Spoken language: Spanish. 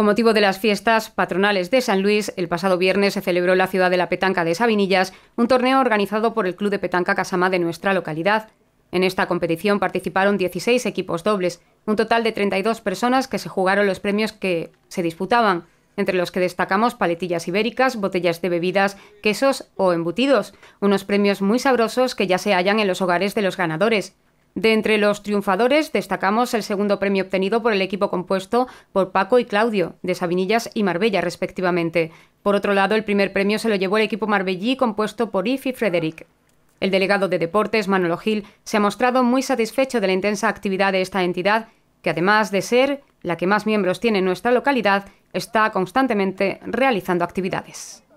Con motivo de las fiestas patronales de San Luis, el pasado viernes se celebró la ciudad de la Petanca de Sabinillas un torneo organizado por el Club de Petanca Casama de nuestra localidad. En esta competición participaron 16 equipos dobles, un total de 32 personas que se jugaron los premios que se disputaban, entre los que destacamos paletillas ibéricas, botellas de bebidas, quesos o embutidos, unos premios muy sabrosos que ya se hallan en los hogares de los ganadores. De entre los triunfadores destacamos el segundo premio obtenido por el equipo compuesto por Paco y Claudio, de Sabinillas y Marbella respectivamente. Por otro lado, el primer premio se lo llevó el equipo marbellí compuesto por If y Frederic. El delegado de Deportes, Manolo Gil, se ha mostrado muy satisfecho de la intensa actividad de esta entidad, que además de ser la que más miembros tiene en nuestra localidad, está constantemente realizando actividades.